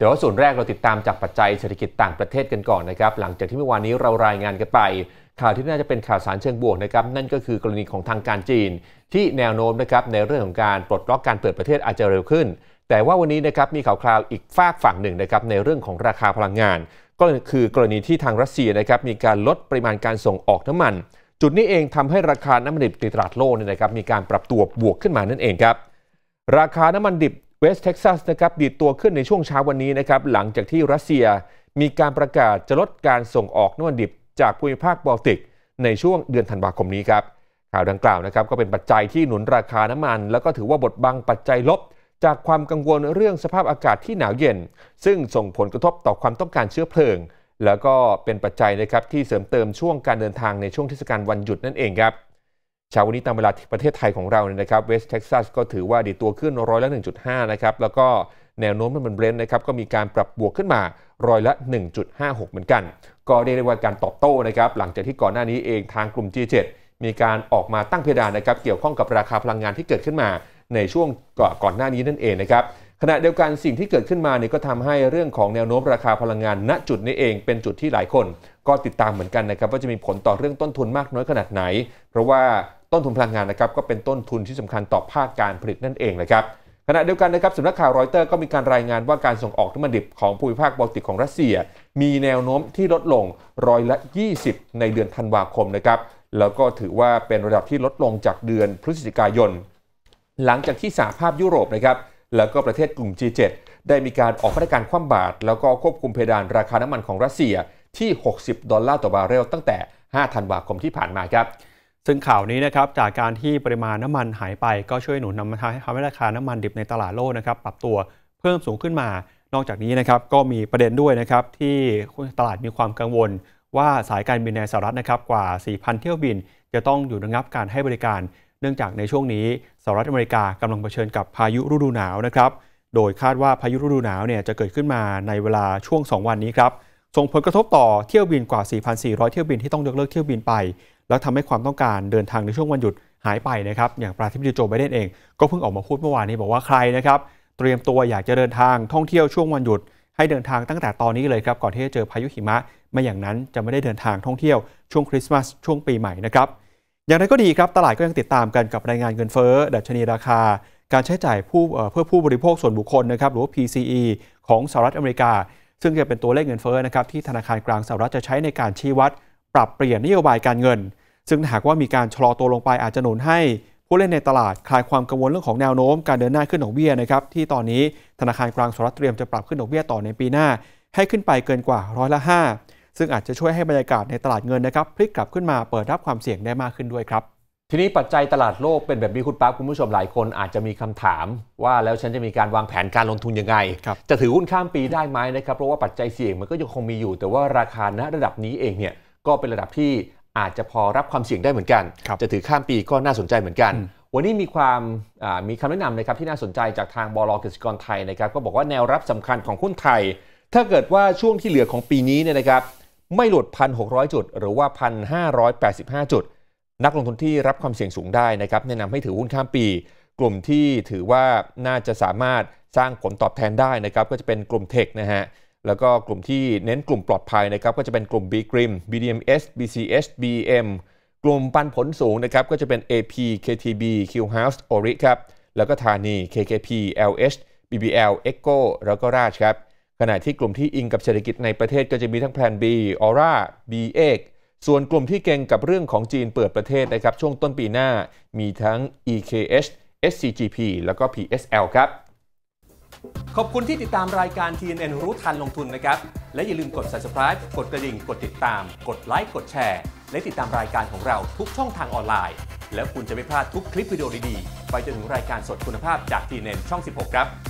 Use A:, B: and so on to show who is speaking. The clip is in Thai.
A: ี๋ยว่าส่วนแรกเราติดตามจากปัจจัยเศรษฐกิจต่างประเทศกันก่อนนะครับหลังจากที่เมื่อวานนี้เรารายงานกันไปข่าวที่น่าจะเป็นข่าวสารเชิงบวกนะครับนั่นก็คือกรณีของทางการจีน ที่แนวโน้มนะครับในเรื่องของการปลดล็อกการเปิดประเทศอาจจะเร็วขึ้น แต่ว่าวันนี้นะครับมีข่าวคราวอีกฝากฝั่งหนึ่งนะครับในเรื่องของราคาพลังงาน ก็คือกรณีที่ทางรัสเซียนะครับมีการลดปริมาณการส่งออกน้ำมัน จุดนี้เองทำให้ราคาน้ำมันดิบในตลาดโลกนนะครับมีการปรับตัวบวกขึ้นมานั่นเองครับราคาน้ำมันดิบเวสเท็กซัสนะครับดีดตัวขึ้นในช่วงเช้าวันนี้นะครับหลังจากที่รัสเซียมีการประกาศจะลดการส่งออกน้ำมันดิบ จากภูมิภาคบอลติก ในช่วงเดือนธันวาคมนี้ ครับข่าวดังกล่าวนะครับก็เป็นปัจจัยที่หนุนราคาน้ำมัน แล้วก็ถือว่าบทบังปัจจัยลบ จากความกังวลเรื่องสภาพอากาศที่หนาวเย็น ซึ่งส่งผลกระทบต่อความต้องการเชื้อเพลิง แล้วก็เป็นปัจจัยนะครับที่เสริมเติมช่วงการเดินทางในช่วงเทศกาลวันหยุดนั่นเองครับเช้าวันนี้ตามเวลาประเทศไทยของเราเนี่ยนะครับเวสเท็กซัสก็ถือว่าดีตัวขึ้นร้อยละ 1.5 นะครับ แล้วก็แนวโน้มน้ำมันเบรนท์นะครับก็มีการปรับบวกขึ้นมาร้อยละ 1.56 เหมือนกัน ก็เรียกได้ว่าการตอบโต้นะครับหลังจากที่ก่อนหน้านี้เองทางกลุ่ม G7 มีการออกมาตั้งเพดานนะครับเกี่ยวข้องกับราคาพลังงานที่เกิดขึ้นมา ในช่วงก่อนหน้านี้นั่นเองนะครับขณะเดียวกันสิ่งที่เกิดขึ้นมาเนี่ยก็ทำให้เรื่องของแนวโน้มราคาพลังงาน ณจุดนี้เองเป็นจุดที่หลายคน ก็ติดตามเหมือนกันนะครับว่าจะมีผลต่อเรื่องต้นทุนมากน้อยขนาดไหน เพราะว่าต้นทุนพลังงานนะครับก็เป็นต้นทุนที่สำคัญต่อภาคการผลิตนั่นเองนะครับขณะเดียวกันนะครับสำนักข่าวรอยเตอร์ก็มีการรายงานว่าการส่งออกน้ำมันดิบของภูมิภาคบอลติกของรัสเซีย มีแนวโน้มที่ลดลงร้อยละ 20 ในเดือนธันวาคมนะครับ แล้วก็ถือว่าเป็นระดับที่ลดลงจากเดือนพฤศจิกายน หลังจากที่สหภาพยุโรปนะครับแล้วก็ประเทศกลุ่ม G7 ได้มีการออกมาตรการคว่ำบาตรแล้วก็ควบคุมเพดานราคาน้ำมันของรัสเซียที่60ดอลลาร์ต่อบาร์เรลตั้งแต่
B: 5ธันวาคมที่ผ่านมาครับซึ่งข่าวนี้นะครับจากการที่ปริมาณน้ำมันหายไปก็ช่วยหนุนนำทำให้ราคาน้ำมันดิบในตลาดโลกนะครับ ปรับตัวเพิ่มสูงขึ้นมา นอกจากนี้นะครับก็มีประเด็นด้วยนะครับที่ตลาดมีความกังวล ว่าสายการบินในสหรัฐนะครับกว่า 4,000 เที่ยวบินจะต้องอยู่ระงับการให้บริการ เนื่องจากในช่วงนี้สหรัฐอเมริกากำลังเผชิญกับพายุฤดูหนาวนะครับ โดยคาดว่าพายุฤดูหนาวเนี่ยจะเกิดขึ้นมาในเวลาช่วง 2 วันนี้ครับส่งผลกระทบต่อเที่ยวบินกว่า 4,400 เที่ยวบินที่ต้องยกเลิกเที่ยวบินไป แล้วทำให้ความต้องการเดินทางในช่วงวันหยุดหายไปนะครับอย่างประธานาธิบดีโจ ไบเดนเอง ก็เพิ่งออกมาพูดเมื่อวานนี้บอกว่าใครนะครับเตรียมตัวอยากจะเดินทางท่องเที่ยวช่วงวันหยุด ให้เดินทางตั้งแต่ตอนนี้เลยครับก่อนที่จะเจอพายุหิมะไม่อย่างนั้นจะไม่ได้เดินทางท่องเที่ยวช่วงคริสต์มาสช่วงปีใหม่นะครับอย่างไรก็ดีครับตลาดก็ยังติดตามกันกับรายงานเงินเฟ้อดัชนีราคาการใช้จ่ายผู้เพื่อผู้บริโภคส่วนบุคคลนะครับหรือว่า PCE ของสหรัฐอเมริกาซึ่งจะเป็นตัวเลขเงินเฟ้อนะครับที่ธนาคารกลางสหรัฐจะใช้ในการชี้วัด ปรับเปลี่ยนนโยบายการเงิน ซึ่งหากว่ามีการชะลอตัวลงไปอาจจะหนุนให้ ผู้เล่นในตลาด คลายความกังวลเรื่องของแนวโน้ม การเดินหน้าขึ้นดอกเบี้ยนะครับ ที่ตอนนี้ธนาคารกลางสหรัฐเตรียมจะปรับขึ้นดอกเบี้ยต่อในปีหน้าให้ขึ้นไปเกินกว่าร้อยละ5ซึ่งอาจจะช่วยให้บรรยากาศในตลาดเงินนะครับพลิกกลับขึ้นมาเปิดรับความเสี่ยงได้มากขึ้นด้วยครับทีนี้ปัจจัยตลาดโลกเป็นแบบนี้คุณป้าคุณผู้
A: ชมหลายคนอาจจะมีคำถาม ว่าแล้วฉันจะมีการวางแผนการลงทุนยังไง จะถือหุ้นข้ามปีได้ไหมนะครับเพราะว่าปัจจัยเสี่ยงมันก็ยังคงมีอยู่ แต่ว่าราคาณระดับนี้เองเนี่ยก็เป็นระดับที่อาจจะพอรับความเสี่ยงได้เหมือนกัน จะถือข้ามปีก็น่าสนใจเหมือนกัน วันนี้มีความมีคำแนะนำนะครับที่น่าสนใจจากทางบลกสิกรไทยนะครับก็บอกว่าแนวรับสำคัญของหุ้นไทย ถ้าเกิดว่าช่วงที่เหลือของปีนี้เนี่ยนะครับไม่หลุด1,600 จุดหรือว่า1,585จุดนักลงทุนที่รับความเสี่ยงสูงได้นะครับแนะนำให้ถือหุ้นข้ามปี กลุ่มที่ถือว่าน่าจะสามารถสร้างผลตอบแทนได้นะครับก็จะเป็นกลุ่มเทคนะฮะแล้วก็กลุ่มที่เน้นกลุ่มปลอดภัยนะครับก็จะเป็นกลุ่ม b g r i m BDMs BCS BM กลุ่มปันผลสูงนะครับก็จะเป็น AP KTB Q House Ori ครับแล้วก็ธานี KKP LH BBL Echo แล้วก็ราชครับขณะที่กลุ่มที่อิงกับเศรษฐกิจในประเทศก็จะมีทั้งแพลน B Aura B เอกส่วนกลุ่มที่เก่งกับเรื่องของจีนเปิดประเทศนะครับ ช่วงต้นปีหน้า มีทั้ง EKH SCGP แล้วก็ PSL ครับ ขอบคุณที่ติดตามรายการ TNN รู้ทันลงทุนนะครับ และอย่าลืมกด subscribe กดกระดิ่งกดติดตามกดไลค์กดแชร์ และติดตามรายการของเราทุกช่องทางออนไลน์ แล้วคุณจะไม่พลาดทุกคลิปวิดีโอดีๆไปจนถึงรายการสดคุณภาพจาก TNN ช่อง 16 ครับ